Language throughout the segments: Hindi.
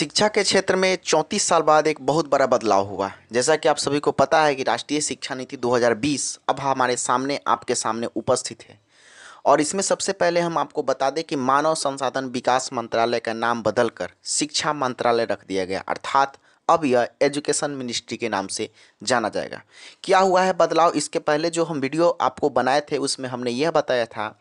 शिक्षा के क्षेत्र में 34 साल बाद एक बहुत बड़ा बदलाव हुआ जैसा कि आप सभी को पता है कि राष्ट्रीय शिक्षा नीति 2020 अब हमारे सामने आपके सामने उपस्थित है और इसमें सबसे पहले हम आपको बता दें कि मानव संसाधन विकास मंत्रालय का नाम बदलकर शिक्षा मंत्रालय रख दिया गया अर्थात अब यह एजुकेशन मिनिस्ट्री के नाम से जाना जाएगा क्या हुआ है बदलाव इसके पहले जो हम वीडियो आपको बनाए थे उसमें हमने यह बताया था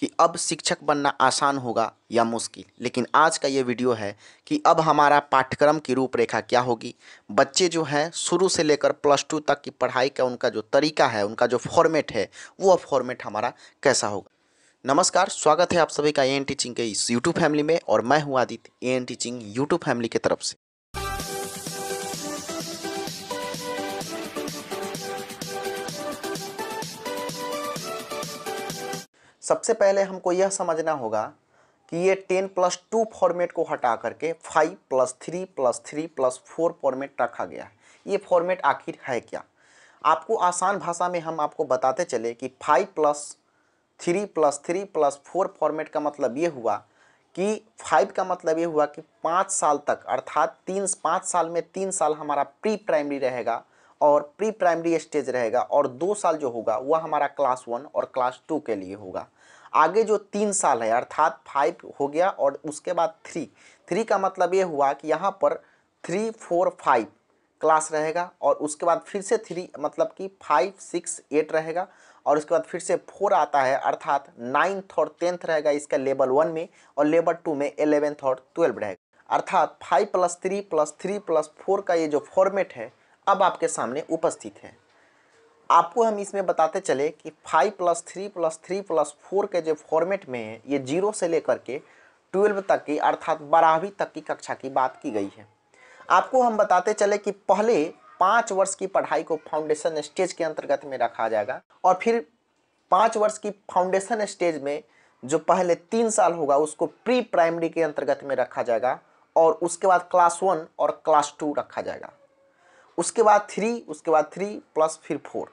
कि अब शिक्षक बनना आसान होगा या मुश्किल लेकिन आज का ये वीडियो है कि अब हमारा पाठ्यक्रम की रूपरेखा क्या होगी बच्चे जो हैं शुरू से लेकर प्लस टू तक की पढ़ाई का उनका जो तरीका है उनका जो फॉर्मेट है वो फॉर्मेट हमारा कैसा होगा नमस्कार स्वागत है आप सभी का ए एन टीचिंग के इस यूट्यूब फैमिली में और मैं हूँ Aditya A N teaching YouTube family की तरफ से सबसे पहले हमको यह समझना होगा कि ये टेन प्लस टू फॉर्मेट को हटा करके five plus three plus three plus four format रखा गया है ये फॉर्मेट आखिर है क्या आपको आसान भाषा में हम आपको बताते चले कि five plus three plus three plus four format का मतलब ये हुआ कि फाइव का मतलब ये हुआ कि पाँच साल तक अर्थात तीन पाँच साल में तीन साल हमारा प्री प्राइमरी रहेगा और प्री प्राइमरी स्टेज रहेगा और दो साल जो होगा वह हमारा क्लास वन और क्लास टू के लिए होगा आगे जो तीन साल है अर्थात फाइव हो गया और उसके बाद थ्री थ्री का मतलब ये हुआ कि यहाँ पर थ्री फोर फाइव क्लास रहेगा और उसके बाद फिर से थ्री मतलब कि फाइव सिक्स एट रहेगा और उसके बाद फिर से फोर आता है अर्थात नाइन्थ और टेंथ रहेगा इसका लेवल वन में और लेवल टू में एलेवेंथ और ट्वेल्व रहेगा अर्थात five plus three plus three plus four का ये जो फॉर्मेट है अब आपके सामने उपस्थित है आपको हम इसमें बताते चले कि five plus three plus three plus four के जो फॉर्मेट में है ये जीरो से लेकर के ट्वेल्व तक की अर्थात बारहवीं तक की कक्षा की बात की गई है आपको हम बताते चले कि पहले पाँच वर्ष की पढ़ाई को फाउंडेशन स्टेज के अंतर्गत में रखा जाएगा और फिर पाँच वर्ष की फाउंडेशन स्टेज में जो पहले तीन साल होगा उसको प्री प्राइमरी के अंतर्गत में रखा जाएगा और उसके बाद क्लास वन और क्लास टू रखा जाएगा उसके बाद थ्री उसके बाद थ्री प्लस फिर फोर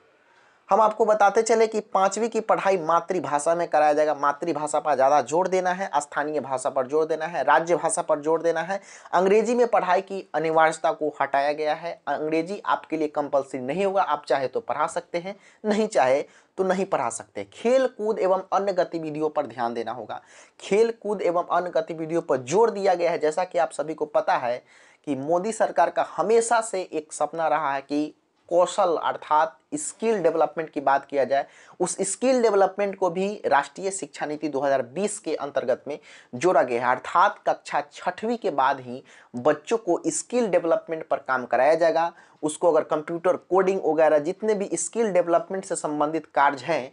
हम आपको बताते चले कि पाँचवीं की पढ़ाई मातृभाषा में कराया जाएगा मातृभाषा पर ज़्यादा जोर देना है स्थानीय भाषा पर जोर देना है राज्य भाषा पर जोर देना है अंग्रेजी में पढ़ाई की अनिवार्यता को हटाया गया है अंग्रेजी आपके लिए कंपलसरी नहीं होगा आप चाहे तो पढ़ा सकते हैं नहीं चाहे तो नहीं पढ़ा सकते खेल कूद एवं अन्य गतिविधियों पर ध्यान देना होगा खेल कूद एवं अन्य गतिविधियों पर जोर दिया गया है जैसा कि आप सभी को पता है कि मोदी सरकार का हमेशा से एक सपना रहा है कि कौशल अर्थात स्किल डेवलपमेंट की बात किया जाए उस स्किल डेवलपमेंट को भी राष्ट्रीय शिक्षा नीति 2020 के अंतर्गत में जोड़ा गया है अर्थात कक्षा छठवीं के बाद ही बच्चों को स्किल डेवलपमेंट पर काम कराया जाएगा उसको अगर कंप्यूटर कोडिंग वगैरह जितने भी स्किल डेवलपमेंट से संबंधित कार्य हैं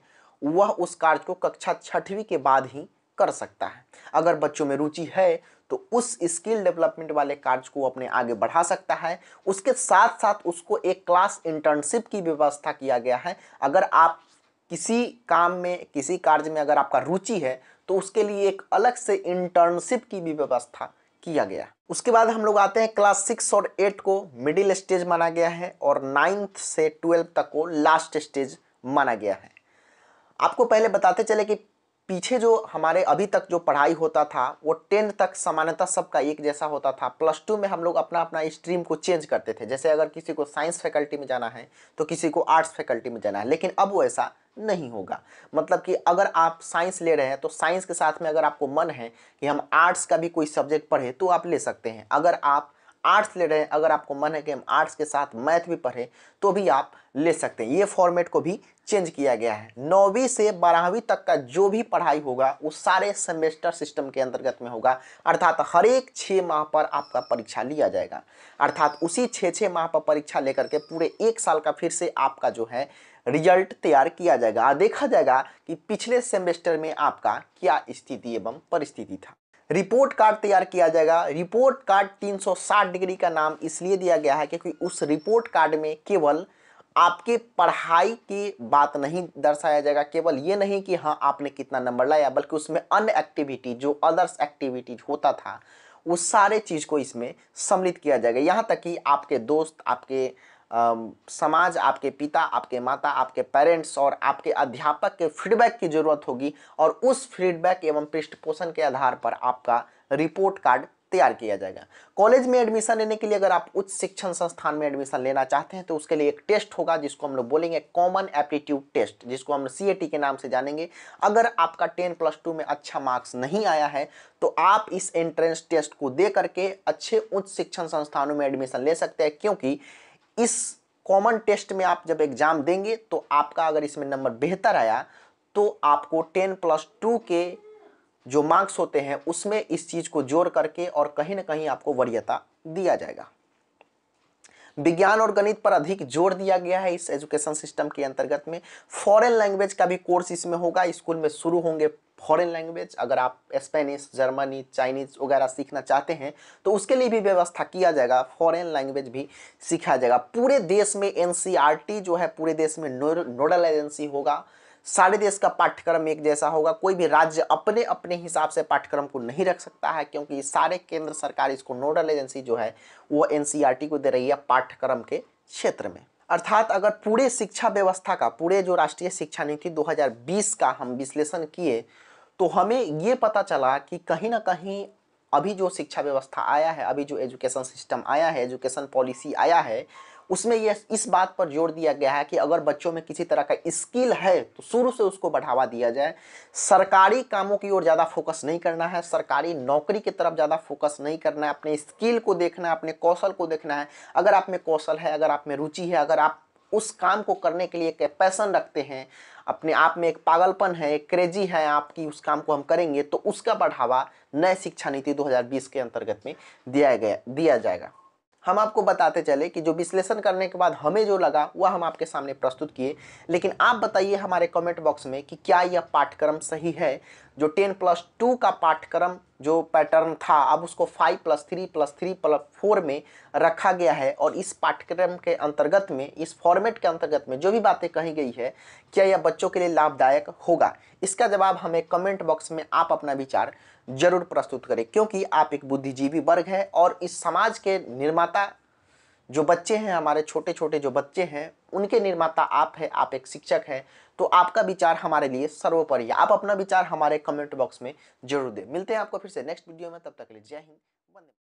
वह उस कार्य को कक्षा छठवीं के बाद ही कर सकता है अगर बच्चों में रुचि है तो उस स्किल डेवलपमेंट वाले कार्य को अपने आगे बढ़ा सकता है उसके साथ साथ उसको एक क्लास इंटर्नशिप की व्यवस्था किया गया है अगर आप किसी काम में किसी कार्य में अगर आपका रुचि है तो उसके लिए एक अलग से इंटर्नशिप की भी व्यवस्था किया गया उसके बाद हम लोग आते हैं क्लास सिक्स और एट को मिडिल स्टेज माना गया है और नाइन्थ से ट्वेल्थ तक को लास्ट स्टेज माना गया है आपको पहले बताते चले कि पीछे जो हमारे अभी तक जो पढ़ाई होता था वो टेंथ तक सामान्यता सबका एक जैसा होता था प्लस टू में हम लोग अपना अपना स्ट्रीम को चेंज करते थे जैसे अगर किसी को साइंस फैकल्टी में जाना है तो किसी को आर्ट्स फैकल्टी में जाना है लेकिन अब वो ऐसा नहीं होगा मतलब कि अगर आप साइंस ले रहे हैं तो साइंस के साथ में अगर आपको मन है कि हम आर्ट्स का भी कोई सब्जेक्ट पढ़े तो आप ले सकते हैं अगर आप आर्ट्स ले रहे हैं अगर आपको मन है कि हम आर्ट्स के साथ मैथ भी पढ़ें तो भी आप ले सकते हैं ये फॉर्मेट को भी चेंज किया गया है नौवीं से बारहवीं तक का जो भी पढ़ाई होगा वो सारे सेमेस्टर सिस्टम के अंतर्गत में होगा अर्थात हर एक छः माह पर आपका परीक्षा लिया जाएगा अर्थात उसी छः छः माह पर परीक्षा लेकर के पूरे एक साल का फिर से आपका जो है रिजल्ट तैयार किया जाएगा देखा जाएगा कि पिछले सेमेस्टर में आपका क्या स्थिति एवं परिस्थिति था रिपोर्ट कार्ड तैयार किया जाएगा रिपोर्ट कार्ड 360 डिग्री का नाम इसलिए दिया गया है क्योंकि उस रिपोर्ट कार्ड में केवल आपके पढ़ाई की बात नहीं दर्शाया जाएगा केवल ये नहीं कि हाँ आपने कितना नंबर लाया बल्कि उसमें अन्य एक्टिविटी जो अदर्स एक्टिविटीज होता था उस सारे चीज़ को इसमें सम्मिलित किया जाएगा यहाँ तक कि आपके दोस्त आपके समाज आपके पिता आपके माता आपके पेरेंट्स और आपके अध्यापक के फीडबैक की ज़रूरत होगी और उस फीडबैक एवं पृष्ठपोषण के आधार पर आपका रिपोर्ट कार्ड तैयार किया जाएगा कॉलेज में एडमिशन लेने के लिए अगर आप उच्च शिक्षण संस्थान में एडमिशन लेना चाहते हैं तो उसके लिए एक टेस्ट होगा जिसको हम लोग बोलेंगे कॉमन एप्टीट्यूड टेस्ट जिसको हम सी के नाम से जानेंगे अगर आपका टेन प्लस टू में अच्छा मार्क्स नहीं आया है तो आप इस एंट्रेंस टेस्ट को दे करके अच्छे उच्च शिक्षण संस्थानों में एडमिशन ले सकते हैं क्योंकि इस कॉमन टेस्ट में आप जब एग्जाम देंगे तो आपका अगर इसमें नंबर बेहतर आया तो आपको टेन प्लस टू के जो मार्क्स होते हैं उसमें इस चीज़ को जोड़ करके और कहीं ना कहीं आपको वरीयता दिया जाएगा विज्ञान और गणित पर अधिक जोर दिया गया है इस एजुकेशन सिस्टम के अंतर्गत में फॉरेन लैंग्वेज का भी कोर्स इसमें होगा स्कूल में शुरू होंगे फॉरेन लैंग्वेज अगर आप स्पेनिश जर्मनी चाइनीज वगैरह सीखना चाहते हैं तो उसके लिए भी व्यवस्था किया जाएगा फॉरेन लैंग्वेज भी सीखा जाएगा पूरे देश में एन e जो है पूरे देश में नोडल एजेंसी होगा सारे देश का पाठ्यक्रम एक जैसा होगा कोई भी राज्य अपने अपने हिसाब से पाठ्यक्रम को नहीं रख सकता है क्योंकि सारे केंद्र सरकार इसको नोडल एजेंसी जो है वो एन e को दे रही है पाठ्यक्रम के क्षेत्र में अर्थात अगर पूरे शिक्षा व्यवस्था का पूरे जो राष्ट्रीय शिक्षा नीति 2020 का हम विश्लेषण किए तो हमें ये पता चला कि कहीं ना कहीं अभी जो शिक्षा व्यवस्था आया है अभी जो एजुकेशन सिस्टम आया है एजुकेशन पॉलिसी आया है उसमें यह इस बात पर जोर दिया गया है कि अगर बच्चों में किसी तरह का स्किल है तो शुरू से उसको बढ़ावा दिया जाए सरकारी कामों की ओर ज़्यादा फोकस नहीं करना है सरकारी नौकरी की तरफ ज़्यादा फोकस नहीं करना है अपने स्किल को देखना है अपने कौशल को देखना है अगर आप में कौशल है अगर आप में रुचि है अगर आप उस काम को करने के लिए पैसन रखते हैं अपने आप में एक पागलपन है एक क्रेजी है आपकी उस काम को हम करेंगे तो उसका बढ़ावा नए शिक्षा नीति 2020 के अंतर्गत में दिया गया दिया जाएगा हम आपको बताते चले कि जो विश्लेषण करने के बाद हमें जो लगा वह हम आपके सामने प्रस्तुत किए लेकिन आप बताइए हमारे कमेंट बॉक्स में कि क्या यह पाठ्यक्रम सही है जो टेन प्लस टू का पाठ्यक्रम जो पैटर्न था अब उसको five plus three plus three plus four में रखा गया है और इस पाठ्यक्रम के अंतर्गत में इस फॉर्मेट के अंतर्गत में जो भी बातें कही गई है क्या यह बच्चों के लिए लाभदायक होगा इसका जवाब हमें कमेंट बॉक्स में आप अपना विचार जरूर प्रस्तुत करें क्योंकि आप एक बुद्धिजीवी वर्ग है और इस समाज के निर्माता जो बच्चे हैं हमारे छोटे छोटे जो बच्चे हैं उनके निर्माता आप हैं आप एक शिक्षक हैं तो आपका विचार हमारे लिए सर्वोपरि आप अपना विचार हमारे कमेंट बॉक्स में जरूर दें मिलते हैं आपको फिर से नेक्स्ट वीडियो में तब तक के लिए जय हिंद